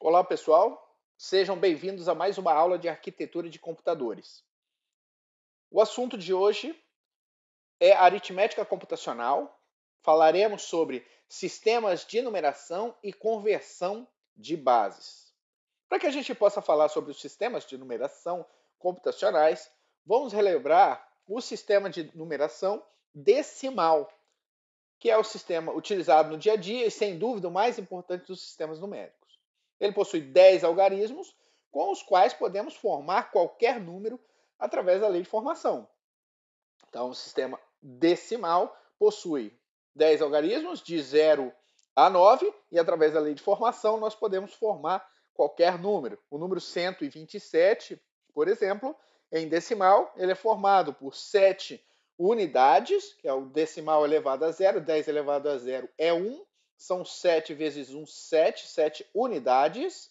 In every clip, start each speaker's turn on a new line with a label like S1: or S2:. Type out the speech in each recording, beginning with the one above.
S1: Olá, pessoal. Sejam bem-vindos a mais uma aula de arquitetura de computadores. O assunto de hoje é aritmética computacional. Falaremos sobre sistemas de numeração e conversão de bases. Para que a gente possa falar sobre os sistemas de numeração computacionais, vamos relembrar o sistema de numeração decimal, que é o sistema utilizado no dia a dia e, sem dúvida, o mais importante dos sistemas numéricos. Ele possui 10 algarismos, com os quais podemos formar qualquer número através da lei de formação. Então, o sistema decimal possui 10 algarismos, de 0 a 9, e através da lei de formação nós podemos formar qualquer número. O número 127, por exemplo, em decimal, ele é formado por 7 unidades, que é o decimal elevado a 0, 10 elevado a 0 é 1, são 7 vezes 1, 7, 7 unidades.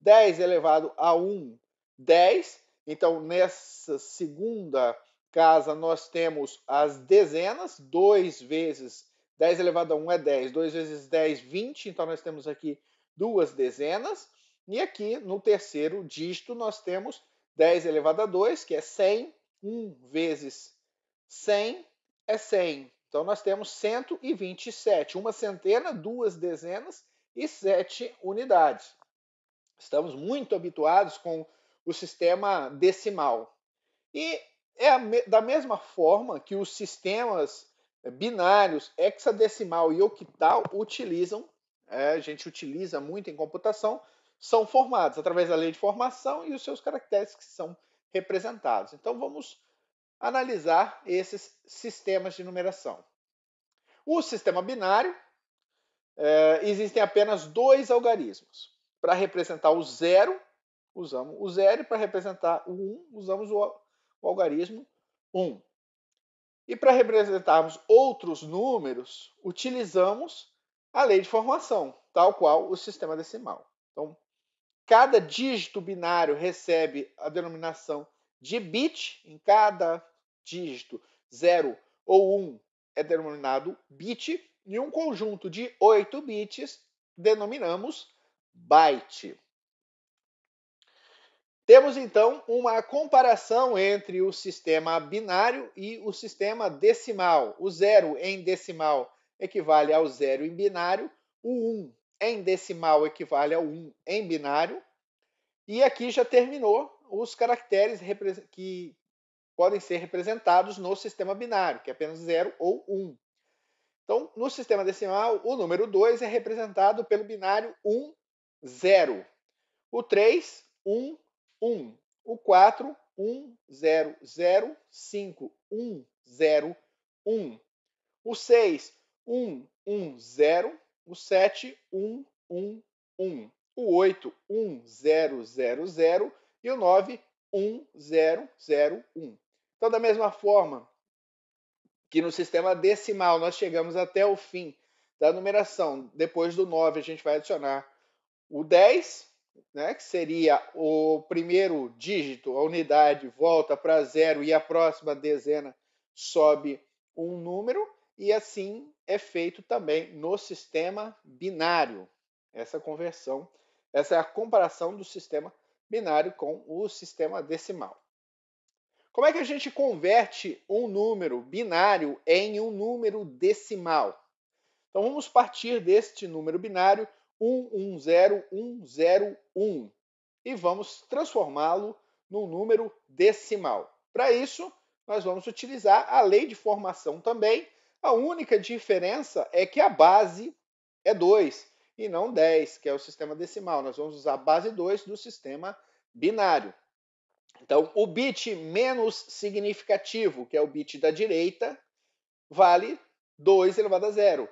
S1: 10 elevado a 1, 10. Então, nessa segunda casa, nós temos as dezenas, 2 vezes 10 elevado a 1 é 10, 2 vezes 10, 20. Então, nós temos aqui duas dezenas. E aqui, no terceiro dígito, nós temos 10 elevado a 2, que é 100. 1 vezes 100 é 100. Então nós temos 127, uma centena, duas dezenas e sete unidades. Estamos muito habituados com o sistema decimal. E é da mesma forma que os sistemas eh, binários, hexadecimal e octal utilizam, é, a gente utiliza muito em computação, são formados através da lei de formação e os seus caracteres que são representados. Então vamos analisar esses sistemas de numeração. O sistema binário, é, existem apenas dois algarismos. Para representar o zero, usamos o zero, e para representar o 1, um, usamos o, o algarismo 1. Um. E para representarmos outros números, utilizamos a lei de formação, tal qual o sistema decimal. Então, cada dígito binário recebe a denominação de bit em cada dígito 0 ou 1 um é denominado bit e um conjunto de 8 bits denominamos byte. Temos então uma comparação entre o sistema binário e o sistema decimal. O 0 em decimal equivale ao 0 em binário, o 1 um em decimal equivale ao 1 um em binário. E aqui já terminou os caracteres que podem ser representados no sistema binário, que é apenas 0 ou 1. Um. Então, no sistema decimal, o número 2 é representado pelo binário 1, 0. O 3, 1, 1. O 4, 1, 0, 0, 5, 1, 0, 1. O 6, 1, 1, 0. O 7, 1, 1, 1. O 8, 1, 0, 0, 0. E o 9, 1, 0, 0, 1. Então, da mesma forma que no sistema decimal nós chegamos até o fim da numeração, depois do 9 a gente vai adicionar o 10, né, que seria o primeiro dígito, a unidade volta para zero e a próxima dezena sobe um número, e assim é feito também no sistema binário. Essa conversão, essa é a comparação do sistema binário com o sistema decimal. Como é que a gente converte um número binário em um número decimal? Então vamos partir deste número binário 110101 e vamos transformá-lo num número decimal. Para isso, nós vamos utilizar a lei de formação também. A única diferença é que a base é 2 e não 10, que é o sistema decimal. Nós vamos usar a base 2 do sistema binário. Então, o bit menos significativo, que é o bit da direita, vale 2 elevado a 0.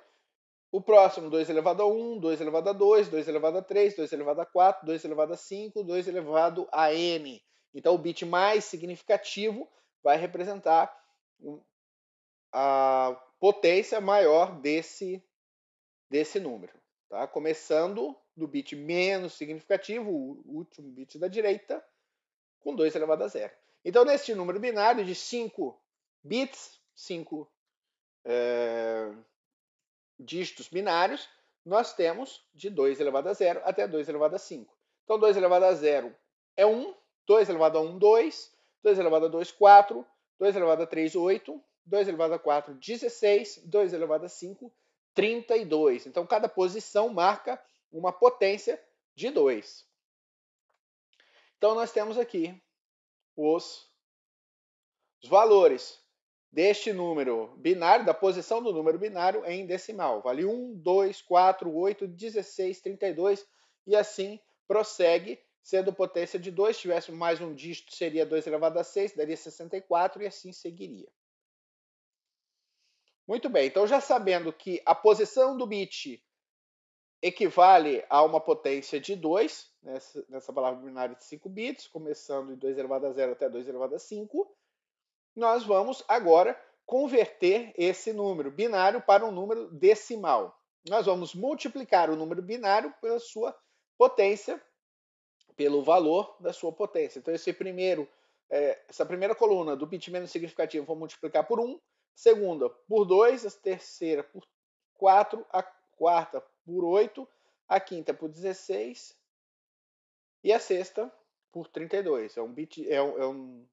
S1: O próximo, 2 elevado a 1, 2 elevado a 2, 2 elevado a 3, 2 elevado a 4, 2 elevado a 5, 2 elevado a n. Então, o bit mais significativo vai representar a potência maior desse, desse número. Tá? Começando do bit menos significativo, o último bit da direita, com 2 elevado a zero. Então, neste número binário de 5 bits, 5 é, dígitos binários, nós temos de 2 elevado a zero até 2 elevado a 5. Então, 2 elevado a zero é 1, 2 elevado a 1, 2, 2 elevado a 2, 4, 2 elevado a 3, 8, 2 elevado a 4, 16, 2 elevado a 5, 32. Então, cada posição marca uma potência de 2. Então nós temos aqui os, os valores deste número binário, da posição do número binário em decimal. Vale 1, 2, 4, 8, 16, 32 e assim prossegue, sendo potência de 2. Se tivesse mais um dígito, seria 2 elevado a 6, daria 64 e assim seguiria. Muito bem, então já sabendo que a posição do bit equivale a uma potência de 2, nessa, nessa palavra binária de 5 bits, começando de 2 elevado a 0 até 2 elevado a 5, nós vamos agora converter esse número binário para um número decimal. Nós vamos multiplicar o número binário pela sua potência, pelo valor da sua potência. Então, esse primeiro, é, essa primeira coluna do bit menos significativo, vou multiplicar por 1, segunda por 2, a terceira por 4, a quarta por 8, a quinta por 16 e a sexta por 32. É um bit, é um, é um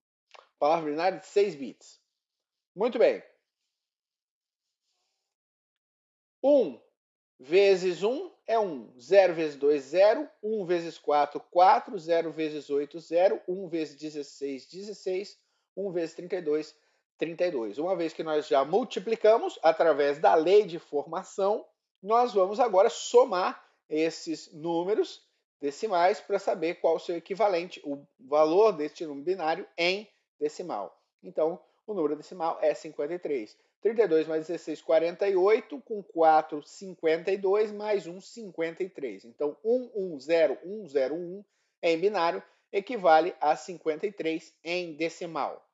S1: palavra binária de 6 bits. Muito bem. 1 vezes 1 é 1, 0 vezes 2, 0, 1 vezes 4, 4, 0 vezes 8, 0, 1 vezes 16, 16, 1 vezes 32, 32. Uma vez que nós já multiplicamos através da lei de formação, nós vamos agora somar esses números decimais para saber qual o seu equivalente, o valor deste número binário em decimal. Então, o número decimal é 53. 32 mais 16, 48, com 4, 52, mais 1, 53. Então, 110101 em binário equivale a 53 em decimal.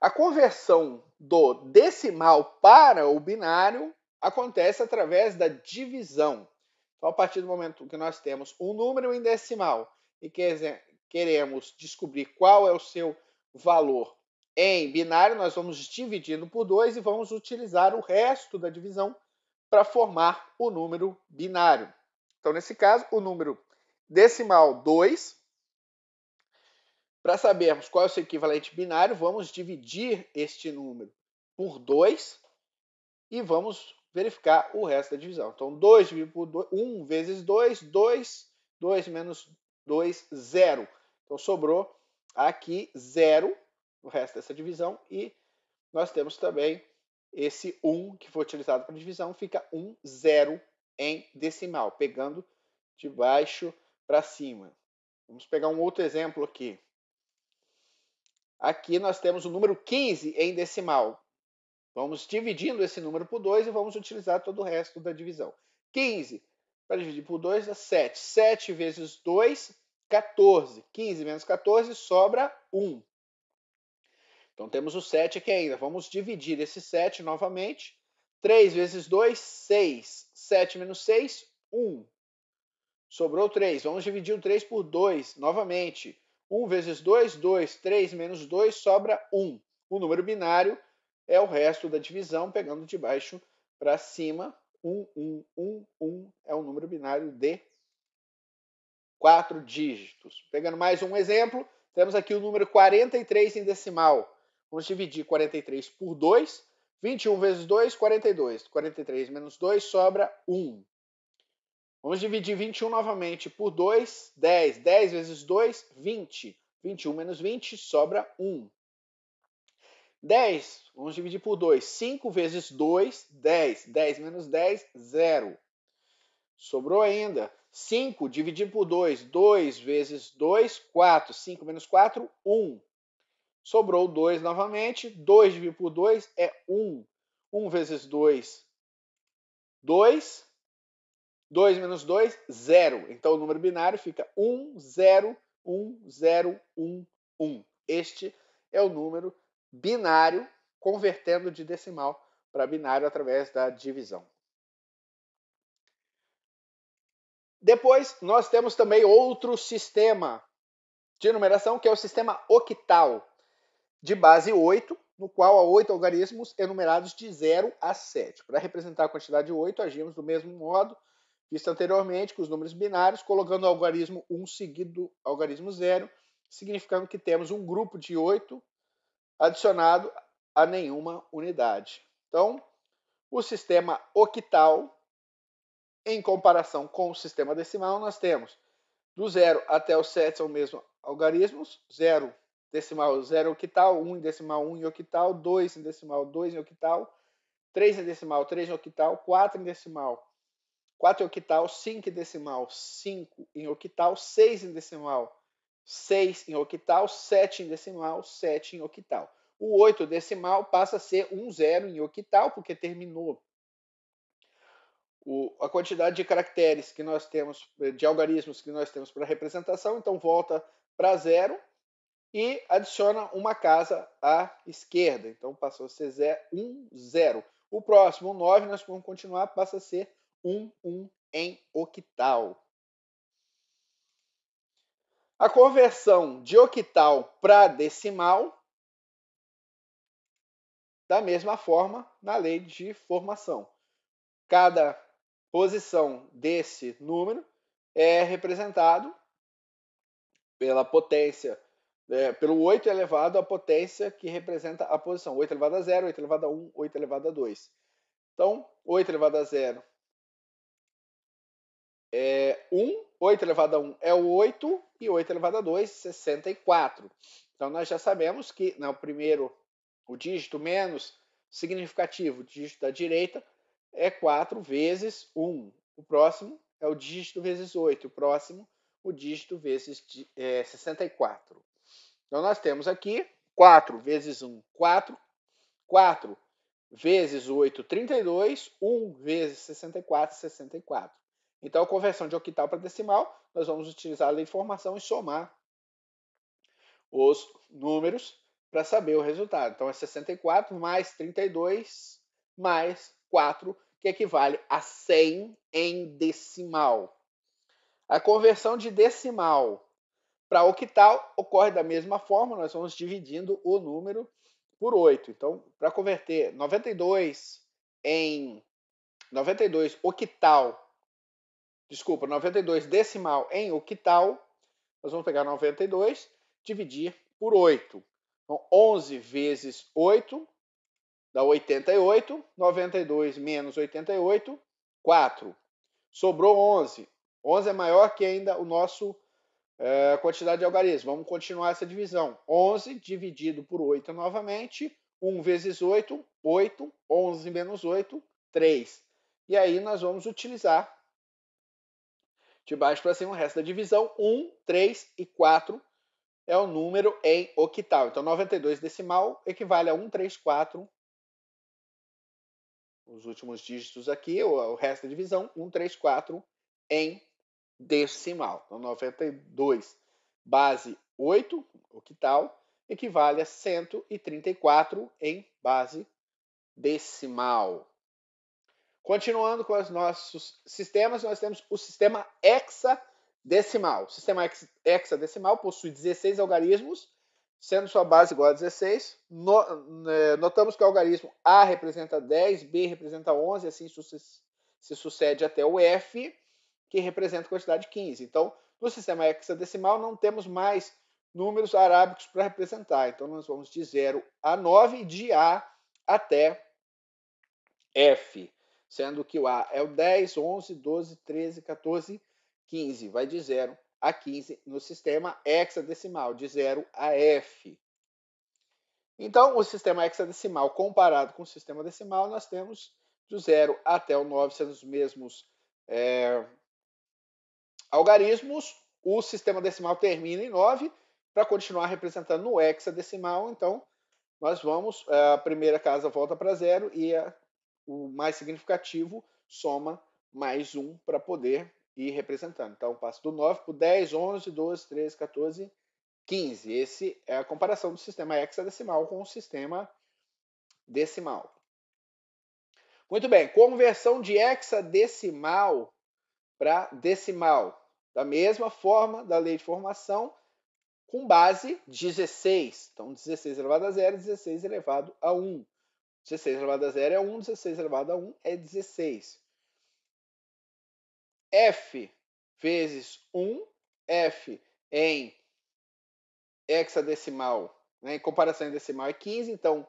S1: A conversão do decimal para o binário acontece através da divisão. Então, a partir do momento que nós temos um número em decimal e queremos descobrir qual é o seu valor em binário, nós vamos dividindo por 2 e vamos utilizar o resto da divisão para formar o número binário. Então, nesse caso, o número decimal 2. Para sabermos qual é o seu equivalente binário, vamos dividir este número por 2 e vamos verificar o resto da divisão. Então, 2 dividido por 2, 1 vezes 2, 2, 2 menos 2, 0. Então, sobrou aqui 0, o resto dessa divisão, e nós temos também esse 1 que foi utilizado para divisão, fica 1, 0 em decimal, pegando de baixo para cima. Vamos pegar um outro exemplo aqui. Aqui nós temos o número 15 em decimal. Vamos dividindo esse número por 2 e vamos utilizar todo o resto da divisão. 15 para dividir por 2 dá 7. 7 vezes 2, 14. 15 menos 14 sobra 1. Então temos o 7 aqui ainda. Vamos dividir esse 7 novamente. 3 vezes 2, 6. 7 menos 6, 1. Sobrou 3. Vamos dividir o 3 por 2 novamente. 1 vezes 2, 2. 3 menos 2 sobra 1. O número binário é o resto da divisão, pegando de baixo para cima. 1, 1, 1, 1 é um número binário de quatro dígitos. Pegando mais um exemplo, temos aqui o número 43 em decimal. Vamos dividir 43 por 2. 21 vezes 2, 42. 43 menos 2 sobra 1. Vamos dividir 21 novamente por 2, 10. 10 vezes 2, 20. 21 menos 20 sobra 1. 10, vamos dividir por 2. 5 vezes 2, 10. 10 menos 10, 0. Sobrou ainda 5 dividido por 2. 2 é vezes 2, 4. 5 menos 4, 1. Sobrou 2 novamente. 2 dividido por 2 é 1. 1 vezes 2, 2. 2 menos 2, 0. Então o número binário fica 1, 0, 1, 0, 1, 1. Este é o número binário, convertendo de decimal para binário através da divisão. Depois, nós temos também outro sistema de numeração, que é o sistema octal, de base 8, no qual há oito algarismos enumerados de 0 a 7. Para representar a quantidade 8, agimos do mesmo modo visto anteriormente com os números binários, colocando o algarismo 1 seguido do algarismo 0, significando que temos um grupo de 8 adicionado a nenhuma unidade. Então, o sistema octal, em comparação com o sistema decimal, nós temos do 0 até o 7 são os mesmos algarismos, 0 decimal 0 octal, 1 um em decimal 1 um em octal, 2 em decimal 2 em octal, 3 em decimal 3 em octal, 4 em decimal 4 em octal, 5 em decimal 5 em octal, 6 em decimal 6 em octal, 7 em decimal, 7 em octal. O 8 decimal passa a ser 1 zero em octal, porque terminou o, a quantidade de caracteres que nós temos, eh, de algarismos que nós temos para representação, então volta para zero e adiciona uma casa à esquerda. Então passou a ser 0, 1, 0. O próximo, o 9, nós vamos continuar, passa a ser 1, 1 em octal. A conversão de octal para decimal, da mesma forma, na lei de formação. Cada posição desse número é representado pela potência, é, pelo 8 elevado à potência que representa a posição. 8 elevado a 0, 8 elevado a 1, 8 elevado a 2. Então, 8 elevado a 0 é 1, 8 elevado a 1 é 8 e 8 elevado a 2, 64. Então nós já sabemos que né, o primeiro, o dígito menos significativo, o dígito da direita, é 4 vezes 1. O próximo é o dígito vezes 8, o próximo o dígito vezes é, 64. Então nós temos aqui 4 vezes 1, 4. 4 vezes 8, 32. 1 vezes 64, 64. Então, a conversão de octal para decimal, nós vamos utilizar a lei de formação e somar os números para saber o resultado. Então, é 64 mais 32 mais 4, que equivale a 100 em decimal. A conversão de decimal para octal ocorre da mesma forma, nós vamos dividindo o número por 8. Então, para converter 92 em 92 octal desculpa, 92 decimal em octal, nós vamos pegar 92, dividir por 8. Então, 11 vezes 8 dá 88, 92 menos 88, 4. Sobrou 11. 11 é maior que ainda o nosso é, quantidade de algarismo. Vamos continuar essa divisão. 11 dividido por 8 novamente, 1 vezes 8, 8, 11 menos 8, 3. E aí nós vamos utilizar de baixo para cima, o resto da divisão, 1, 3 e 4 é o número em octal. Então, 92 decimal equivale a 1, 3, 4. Os últimos dígitos aqui, o resto da divisão, 1, 3, 4 em decimal. Então, 92 base 8 octal equivale a 134 em base decimal. Continuando com os nossos sistemas, nós temos o sistema hexadecimal. O sistema hexadecimal possui 16 algarismos, sendo sua base igual a 16. É, notamos que o algarismo A representa 10, B representa 11, assim se sucede até o F, que representa a quantidade 15. Então, no sistema hexadecimal não temos mais números arábicos para representar. Então, nós vamos de 0 a 9, de A até F sendo que o A é o 10, 11, 12, 13, 14, 15. Vai de 0 a 15 no sistema hexadecimal, de 0 a F. Então, o sistema hexadecimal comparado com o sistema decimal, nós temos do 0 até o 9 sendo os mesmos é, algarismos. O sistema decimal termina em 9. Para continuar representando no hexadecimal, então, nós vamos, eh, a primeira casa volta para zero e a o mais significativo soma mais um para poder ir representando. Então, passa do 9 para o 10, 11, 12, 13, 14, 15. Esse é a comparação do sistema hexadecimal com o sistema decimal. Muito bem, conversão de hexadecimal para decimal. Da mesma forma da lei de formação, com base 16. Então, 16 elevado a 0, 16 elevado a 1. 16 elevado a 0 é 1, 16 elevado a 1 é 16. F vezes 1, F em hexadecimal, né, em comparação em decimal é 15, então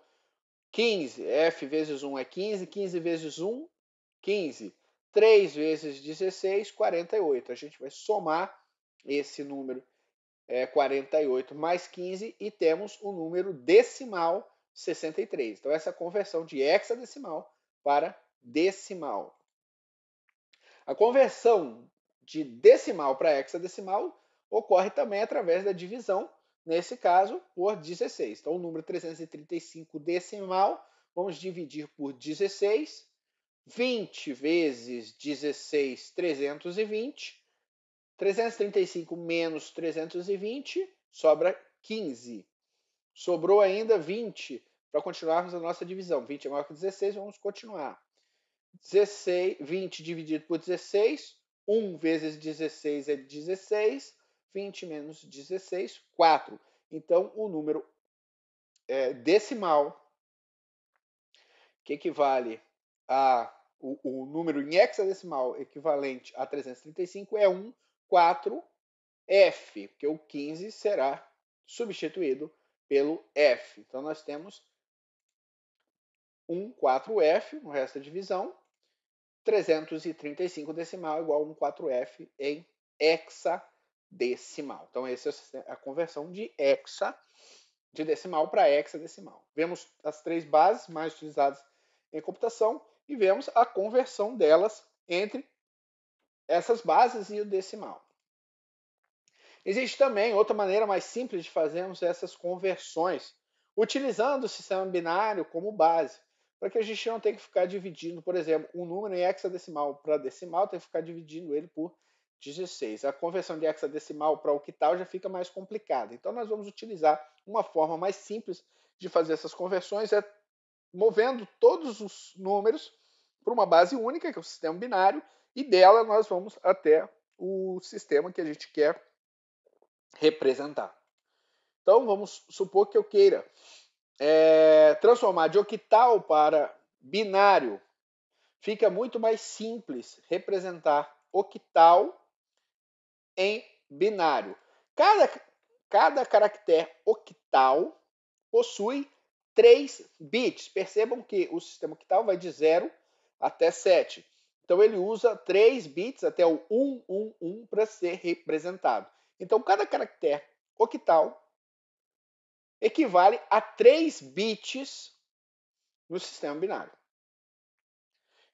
S1: 15, F vezes 1 é 15, 15 vezes 1, 15. 3 vezes 16, 48. A gente vai somar esse número é, 48 mais 15 e temos o um número decimal 63. Então, essa é a conversão de hexadecimal para decimal. A conversão de decimal para hexadecimal ocorre também através da divisão, nesse caso, por 16. Então, o número 335 decimal, vamos dividir por 16. 20 vezes 16, 320. 335 menos 320 sobra 15. Sobrou ainda 20 para continuarmos a nossa divisão. 20 é maior que 16, vamos continuar. 16, 20 dividido por 16, 1 vezes 16 é 16, 20 menos 16, 4. Então, o número é, decimal que equivale a o, o, número em hexadecimal equivalente a 335 é 1, 4, F, porque o 15 será substituído pelo F. Então nós temos 1 4F no resto da divisão, 335 decimal igual a 14 f em hexadecimal. Então essa é a conversão de hexa de decimal para hexadecimal. Vemos as três bases mais utilizadas em computação e vemos a conversão delas entre essas bases e o decimal. Existe também outra maneira mais simples de fazermos essas conversões, utilizando o sistema binário como base, para que a gente não tenha que ficar dividindo, por exemplo, um número em hexadecimal para decimal, tem que ficar dividindo ele por 16. A conversão de hexadecimal para octal já fica mais complicada. Então nós vamos utilizar uma forma mais simples de fazer essas conversões, é movendo todos os números para uma base única, que é o sistema binário, e dela nós vamos até o sistema que a gente quer representar. Então vamos supor que eu queira é, transformar de octal para binário. Fica muito mais simples representar octal em binário. Cada, cada caractere octal possui 3 bits. Percebam que o sistema octal vai de 0 até 7. Então ele usa 3 bits até o 111 para ser representado. Então, cada caractere octal equivale a 3 bits no sistema binário.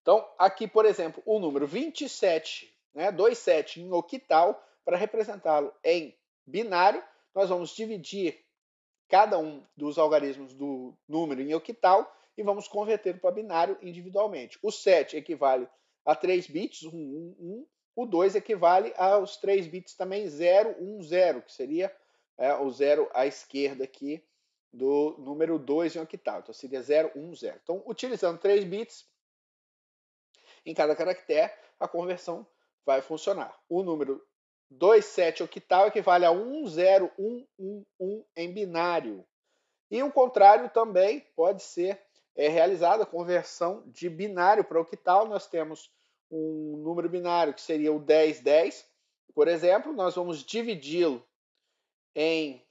S1: Então, aqui, por exemplo, o número 27, né, 27 em octal, para representá-lo em binário, nós vamos dividir cada um dos algarismos do número em octal e vamos converter para binário individualmente. O 7 equivale a 3 bits, 1, 1, 1. O 2 equivale aos 3 bits também 0, 1, 0, que seria é, o 0 à esquerda aqui do número 2 em octal. Então seria 0, 1, 0. Então, utilizando 3 bits em cada caractere, a conversão vai funcionar. O número 2, 7 octal equivale a 1, 1, 1, 0, 1 em binário. E o contrário também pode ser é, realizado, a conversão de binário para octal. Nós temos um número binário, que seria o 10, 10, por exemplo, nós vamos dividi-lo em,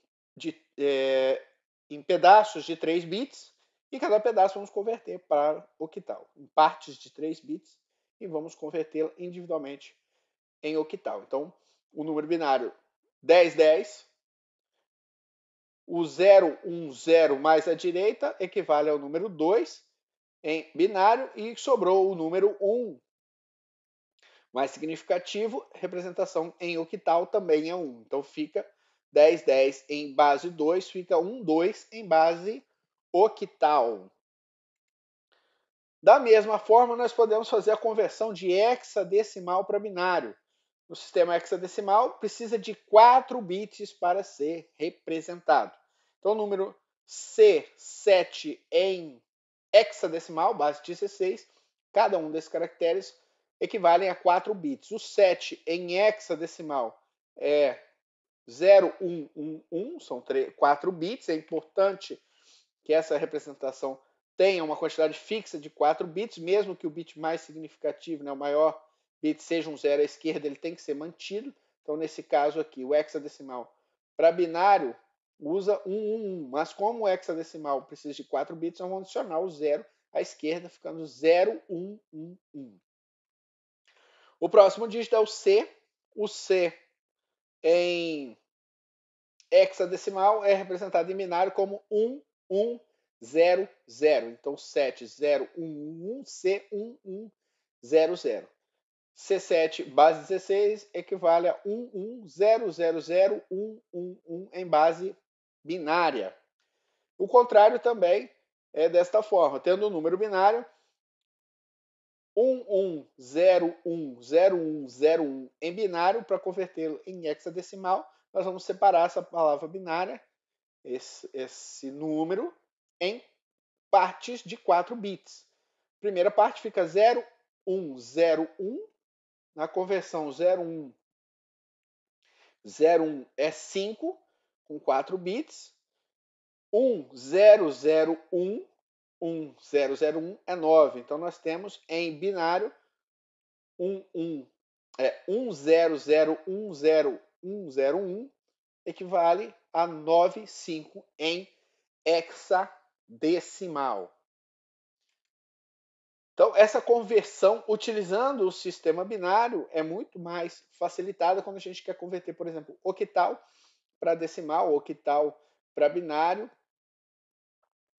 S1: é, em pedaços de 3 bits e cada pedaço vamos converter para o octal, em partes de 3 bits e vamos convertê lo individualmente em octal. Então, o número binário 10, 10, o 0, 1, 0 mais à direita equivale ao número 2 em binário e sobrou o número 1 mais significativo, representação em octal também é 1. Então fica 10, 10 em base 2, fica 1, 2 em base octal. Da mesma forma, nós podemos fazer a conversão de hexadecimal para binário. No sistema hexadecimal, precisa de 4 bits para ser representado. Então, o número C7 em hexadecimal, base 16, cada um desses caracteres equivalem a 4 bits. O 7 em hexadecimal é 0111, são 3, 4 bits. É importante que essa representação tenha uma quantidade fixa de 4 bits, mesmo que o bit mais significativo, né, o maior bit, seja um zero à esquerda, ele tem que ser mantido. Então, nesse caso aqui, o hexadecimal para binário usa 111, mas como o hexadecimal precisa de 4 bits, nós é vamos adicionar o zero à esquerda, ficando 0111. O próximo dígito é o C. O C em hexadecimal é representado em binário como 1, 1, 0, 0. Então 7, 0, 1, 1, C, 1, 1, 0, 0. C7 base 16 equivale a 1 1 1 1 0 0 0 1 em base binária. O contrário também é desta forma, tendo um número binário, 11010101 em binário para convertê-lo em hexadecimal. Nós vamos separar essa palavra binária, esse, esse número, em partes de 4 bits. Primeira parte fica 0101, na conversão 01 01 é 5 com 4 bits. 1001 1001 é 9. Então nós temos em binário 11 é, 10010101 equivale a 95 em hexadecimal. Então, essa conversão utilizando o sistema binário é muito mais facilitada quando a gente quer converter, por exemplo, octal para decimal, octal para binário,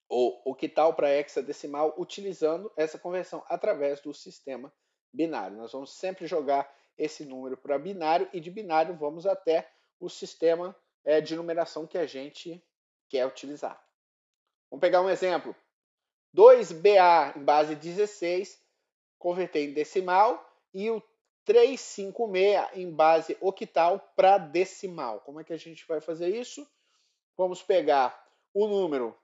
S1: ou o que tal para hexadecimal utilizando essa conversão através do sistema binário. Nós vamos sempre jogar esse número para binário e de binário vamos até o sistema é, de numeração que a gente quer utilizar. Vamos pegar um exemplo. 2BA em base 16, converter em decimal, e o 356 em base octal para decimal. Como é que a gente vai fazer isso? Vamos pegar o número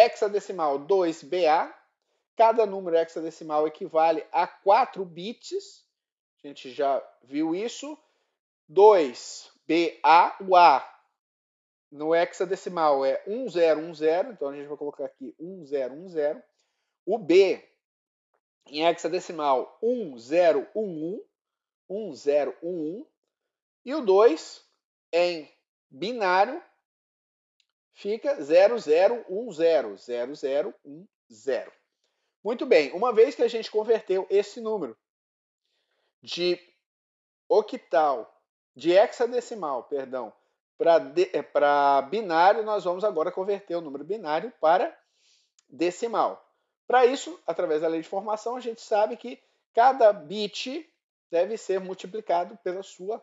S1: hexadecimal 2BA. Cada número hexadecimal equivale a 4 bits. A gente já viu isso. 2BA, o A no hexadecimal é 1010, então a gente vai colocar aqui 1010. O B em hexadecimal 1011, 1011. E o 2 em binário fica 00100010. Muito bem, uma vez que a gente converteu esse número de octal, de hexadecimal, perdão, para eh, binário, nós vamos agora converter o número binário para decimal. Para isso, através da lei de formação, a gente sabe que cada bit deve ser multiplicado pela sua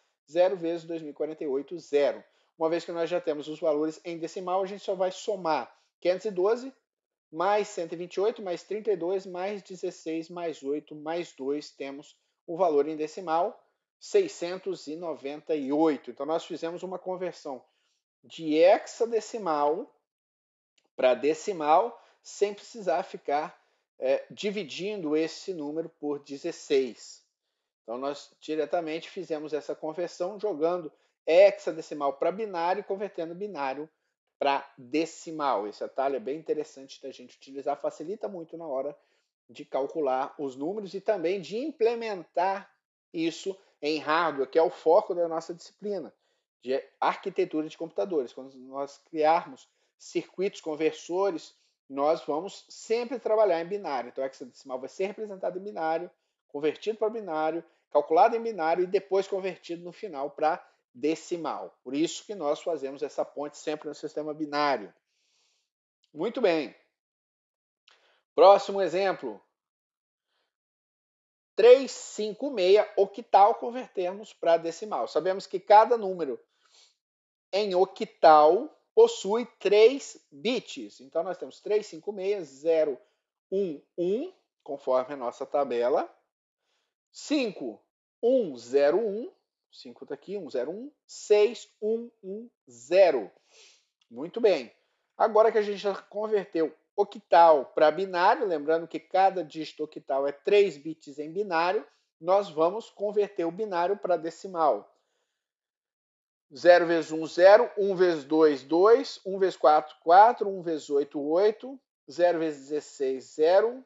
S1: 0 vezes 2048, 0. Uma vez que nós já temos os valores em decimal, a gente só vai somar 512 mais 128, mais 32, mais 16, mais 8, mais 2, temos o valor em decimal, 698. Então, nós fizemos uma conversão de hexadecimal para decimal, sem precisar ficar é, dividindo esse número por 16. Então, nós diretamente fizemos essa conversão jogando hexadecimal para binário e convertendo binário para decimal. Esse atalho é bem interessante da gente utilizar, facilita muito na hora de calcular os números e também de implementar isso em hardware, que é o foco da nossa disciplina de arquitetura de computadores. Quando nós criarmos circuitos conversores, nós vamos sempre trabalhar em binário. Então, o hexadecimal vai ser representado em binário, convertido para binário calculado em binário e depois convertido no final para decimal. Por isso que nós fazemos essa ponte sempre no sistema binário. Muito bem. Próximo exemplo. 356 octal convertemos para decimal. Sabemos que cada número em octal possui 3 bits. Então nós temos 356011, conforme a nossa tabela. 5, 1, 0, 1. 5 está aqui, 1, 0, 1. 6, 1, 1, 0. Muito bem. Agora que a gente já converteu octal para binário, lembrando que cada dígito octal é 3 bits em binário, nós vamos converter o binário para decimal. 0 vezes 1, 0. 1 vezes 2, 2. 1 vezes 4, 4. 1 vezes 8, 8. 0 vezes 16, 0.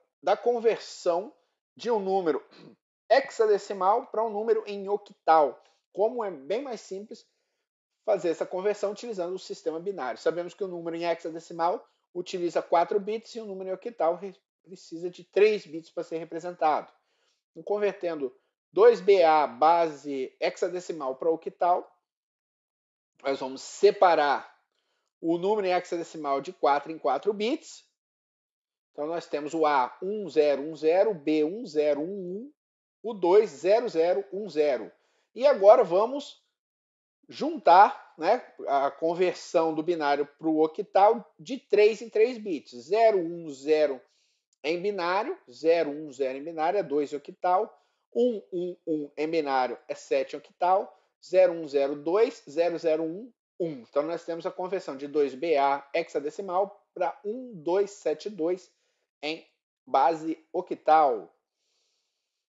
S1: da conversão de um número hexadecimal para um número em octal. Como é bem mais simples fazer essa conversão utilizando o sistema binário. Sabemos que o número em hexadecimal utiliza 4 bits e o número em octal precisa de 3 bits para ser representado. Então, convertendo 2BA base hexadecimal para octal, nós vamos separar o número em hexadecimal de 4 em 4 bits então nós temos o A1010, o B1011, o 20010. E agora vamos juntar né, a conversão do binário para o octal de 3 em 3 bits. 010 em binário, 010 em binário é 2 octal, 111 em binário é 7 octal, 0102, 0011. Então nós temos a conversão de 2BA hexadecimal para 1272 em base octal.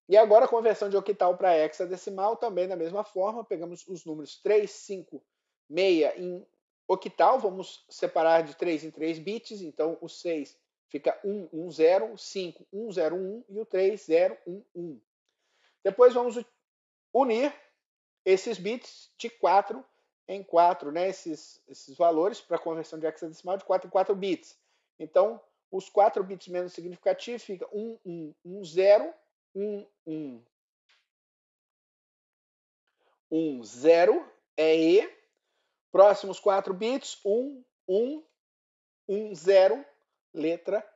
S1: E agora a conversão de octal para hexadecimal também da mesma forma, pegamos os números 3, 5, 6 em octal, vamos separar de 3 em 3 bits, então o 6 fica 1, 1, 0, 5, 1, 0, 1 e o 3, 0, 1, 1. Depois vamos unir esses bits de 4 em 4, né, esses, esses valores para conversão de hexadecimal de 4 em 4 bits. Então, os quatro bits menos significativos fica 1, 1, 1, 0, 1, 1, 1, 0, é E. Próximos quatro bits, 1, 1, 1, 0, letra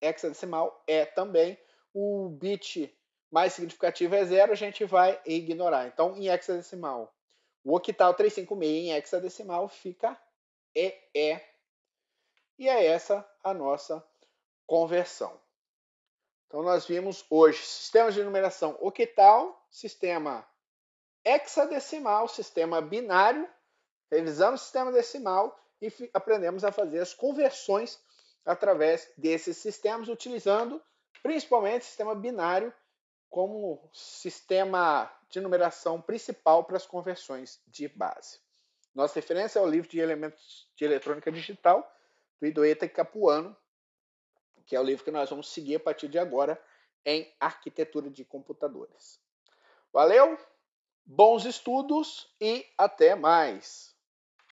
S1: hexadecimal é também. O bit mais significativo é zero, a gente vai ignorar. Então, em hexadecimal, o octal 356 em hexadecimal fica EE. E é essa a nossa conversão. Então nós vimos hoje sistemas de numeração octal, sistema hexadecimal, sistema binário, revisamos o sistema decimal e aprendemos a fazer as conversões através desses sistemas, utilizando principalmente o sistema binário como sistema de numeração principal para as conversões de base. Nossa referência é o livro de elementos de eletrônica digital do Idoeta Capuano, que é o livro que nós vamos seguir a partir de agora em arquitetura de computadores. Valeu, bons estudos e até mais!